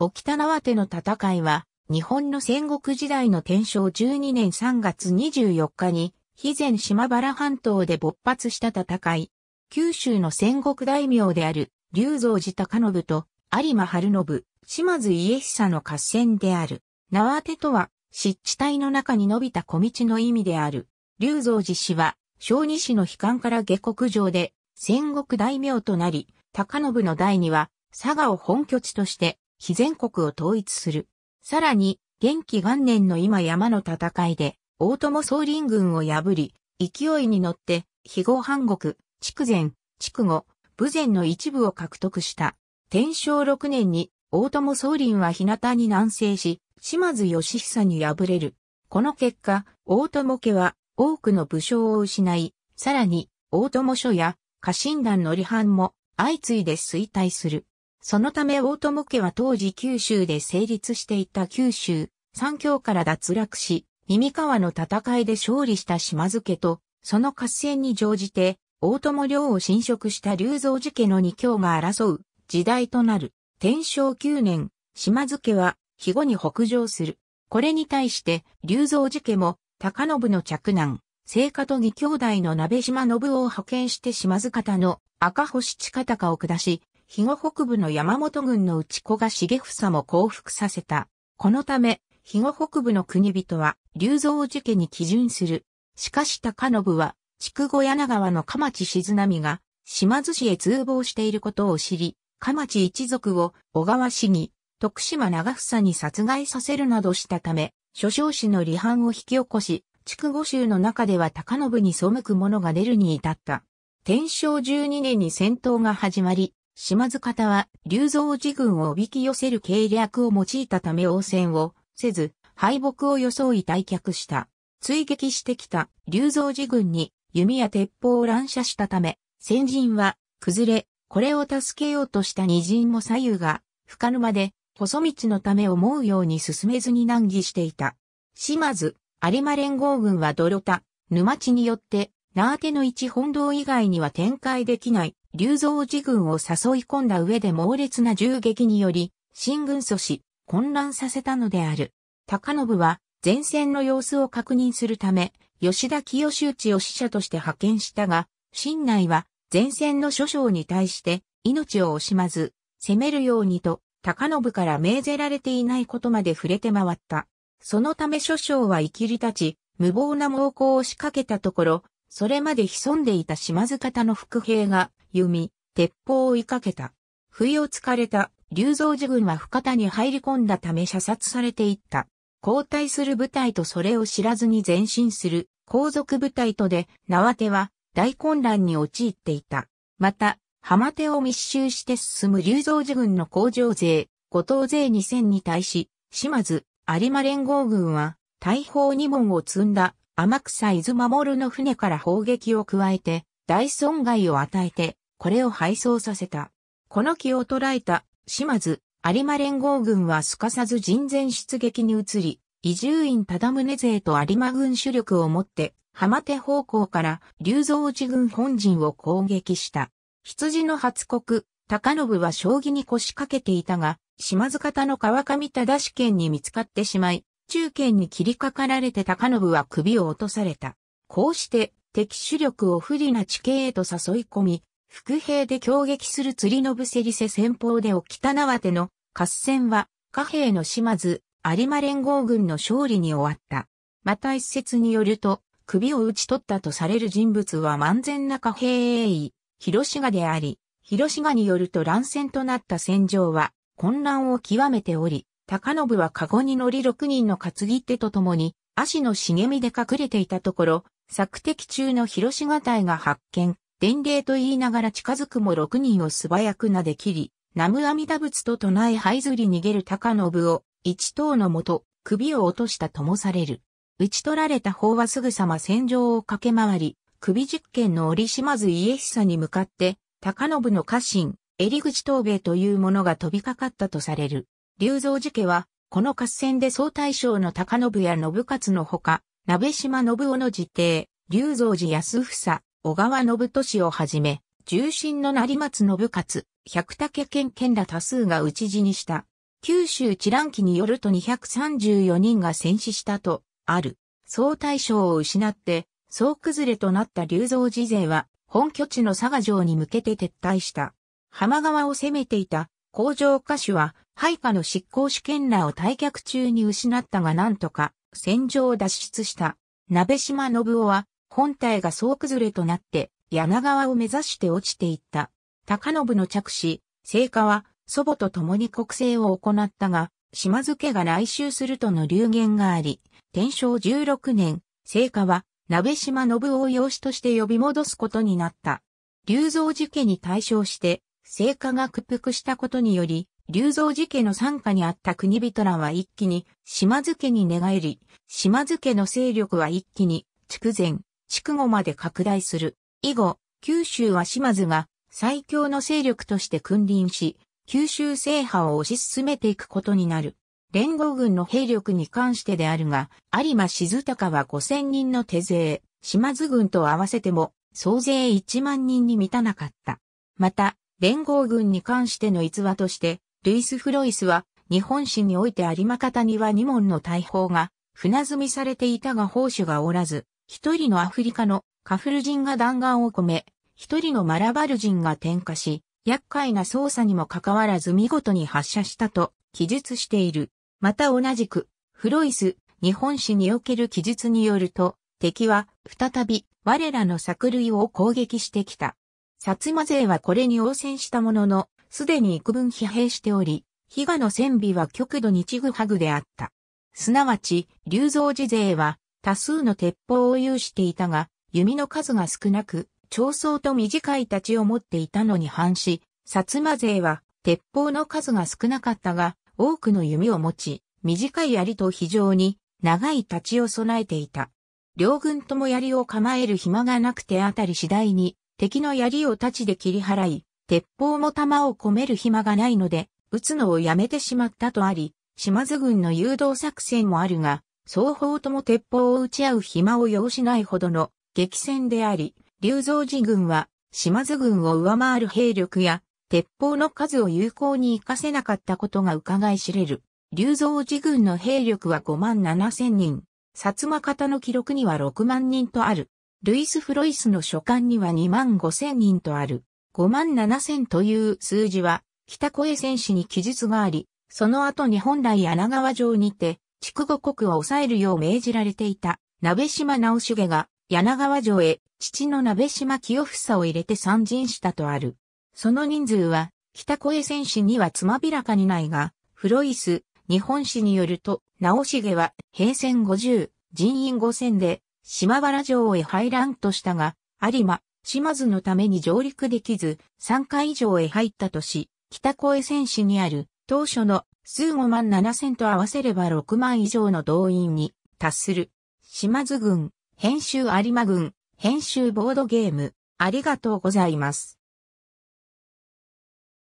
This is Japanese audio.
沖田縄手の戦いは、日本の戦国時代の天正12年3月24日に、肥前島原半島で勃発した戦い。九州の戦国大名である、龍造寺高信と、有馬晴信、島津家久の合戦である。縄手とは、湿地帯の中に伸びた小道の意味である。龍造寺氏は、小児氏の悲観から下国上で、戦国大名となり、高信の代には、佐賀を本拠地として、非全国を統一する。さらに、元気元年の今山の戦いで、大友総林軍を破り、勢いに乗って、肥後半国、筑前、筑後、武前の一部を獲得した。天正6年に、大友総林は日向に南西し、島津義久に敗れる。この結果、大友家は多くの武将を失い、さらに、大友書や家臣団の離反も相次いで衰退する。そのため大友家は当時九州で成立していた九州、三教から脱落し、耳川の戦いで勝利した島津家と、その合戦に乗じて、大友領を侵食した龍造寺家の二教が争う時代となる。天正九年、島津家は、肥後に北上する。これに対して、龍造寺家も、高信の嫡男、聖家と義兄弟の鍋島信夫を派遣して島津方の赤星近高を下し、肥後北部の山本軍の内子が重房も降伏させた。このため、肥後北部の国人は、龍造寺家に基準する。しかし高信は、筑後柳川の鎌地静波が、島津市へ通報していることを知り、鎌地一族を小川市議、徳島長房に殺害させるなどしたため、諸将氏の離反を引き起こし、筑後州の中では高信に背く者が出るに至った。天正12年に戦闘が始まり、島津方は、竜造寺軍をおびき寄せる計略を用いたため応戦をせず、敗北を装い退却した。追撃してきた竜造寺軍に弓や鉄砲を乱射したため、先陣は崩れ、これを助けようとした二陣も左右が深沼で細道のため思うように進めずに難儀していた。島津、有馬連合軍は泥田、沼地によって、縄手の一本堂以外には展開できない龍造寺軍を誘い込んだ上で猛烈な銃撃により、新軍阻止、混乱させたのである。高信は前線の様子を確認するため、吉田清内を使者として派遣したが、新内は前線の諸将に対して命を惜しまず、攻めるようにと、高信から命ぜられていないことまで触れて回った。そのため諸将は生きり立ち、無謀な猛攻を仕掛けたところ、それまで潜んでいた島津方の伏兵が弓、鉄砲を追いかけた。不意をつかれた、竜造寺軍は深田に入り込んだため射殺されていった。交代する部隊とそれを知らずに前進する、皇族部隊とで、縄手は大混乱に陥っていた。また、浜手を密集して進む竜造寺軍の工場勢、後藤勢2000に対し、島津、有馬連合軍は、大砲2門を積んだ天草伊豆守の船から砲撃を加えて、大損害を与えて、これを敗走させた。この気を捉えた島津、有馬連合軍はすかさず人前出撃に移り、伊集院忠宗勢と有馬軍主力を持って、浜手方向から竜造寺軍本陣を攻撃した。羊の発国、高信は将棋に腰掛けていたが、島津方の川上忠志県に見つかってしまい、中堅に切りかかられて高信は首を落とされた。こうして敵主力を不利な地形へと誘い込み、伏兵で攻撃する釣りのブせりせ戦法で沖田縄手の合戦は、貨幣の島津、有馬連合軍の勝利に終わった。また一説によると、首を打ち取ったとされる人物は万全な貨幣栄位、広志賀であり、広志賀によると乱戦となった戦場は、混乱を極めており、高信は籠に乗り6人の担ぎ手と共に、足の茂みで隠れていたところ、作敵中の広志賀隊が発見、伝令と言いながら近づくも六人を素早くなで切り、南無阿弥陀仏と唱え這いずり逃げる高信を、一刀のもと、首を落としたともされる。打ち取られた方はすぐさま戦場を駆け回り、首実験の折島津家久に向かって、高信の家臣、襟口東兵というものが飛びかかったとされる。龍造寺家は、この合戦で総大将の高信や信勝のほか、鍋島信夫の自邸、龍造寺安房、小川信俊をはじめ、重臣の成松信勝、百武県県ら多数が討ち死にした。九州治乱期によると234人が戦死したと、ある。総大将を失って、総崩れとなった龍造寺勢は、本拠地の佐賀城に向けて撤退した。浜川を攻めていた、工場歌手は、配下の執行主権らを退却中に失ったがなんとか、戦場を脱出した。鍋島信夫は、本体が総崩れとなって、柳川を目指して落ちていった。高信の着手、聖火は祖母と共に国政を行ったが、島津家が来襲するとの流言があり、天正16年、聖火は鍋島信夫を養子として呼び戻すことになった。龍造寺家に対称して、聖火が屈服したことにより、龍造寺家の傘下にあった国人らは一気に島津家に寝返り、島津家の勢力は一気に、筑前、筑後まで拡大する。以後、九州は島津が最強の勢力として君臨し、九州制覇を推し進めていくことになる。連合軍の兵力に関してであるが、有馬静高は5000人の手勢、島津軍と合わせても、総勢1万人に満たなかった。また、連合軍に関しての逸話として、ルイス・フロイスは、日本史において有馬方には二門の大砲が、船積みされていたが砲手がおらず、一人のアフリカのカフル人が弾丸を込め、一人のマラバル人が点火し、厄介な操作にもかかわらず見事に発射したと記述している。また同じく、フロイス、日本史における記述によると、敵は再び我らの作類を攻撃してきた。薩摩勢はこれに応戦したものの、すでに幾分疲弊しており、比嘉の戦備は極度にちぐはぐであった。すなわち、龍造寺勢は多数の鉄砲を有していたが、弓の数が少なく、長槍と短い太刀を持っていたのに反し、薩摩勢は鉄砲の数が少なかったが、多くの弓を持ち、短い槍と非常に長い太刀を備えていた。両軍とも槍を構える暇がなくてあたり次第に敵の槍を太刀で切り払い、鉄砲も弾を込める暇がないので、撃つのをやめてしまったとあり、島津軍の誘導作戦もあるが、双方とも鉄砲を撃ち合う暇を要しないほどの激戦であり、龍造寺軍は島津軍を上回る兵力や鉄砲の数を有効に活かせなかったことが伺い知れる。龍造寺軍の兵力は5万7千人、薩摩方の記録には6万人とある。ルイス・フロイスの書簡には2万5千人とある。5万7千という数字は、北越戦士に記述があり、その後に本来柳川城にて、筑後国を抑えるよう命じられていた、鍋島直重が、柳川城へ、父の鍋島清房を入れて参陣したとある。その人数は、北越戦士にはつまびらかにないが、フロイス、日本史によると、直重は、平戦50、人員5千で、島原城へ入らんとしたが、有馬、島津のために上陸できず、3回以上へ入ったとし、北越戦士にある、当初の数5万7千と合わせれば6万以上の動員に達する。島津軍、編集有馬軍、編集ボードゲーム、ありがとうございます。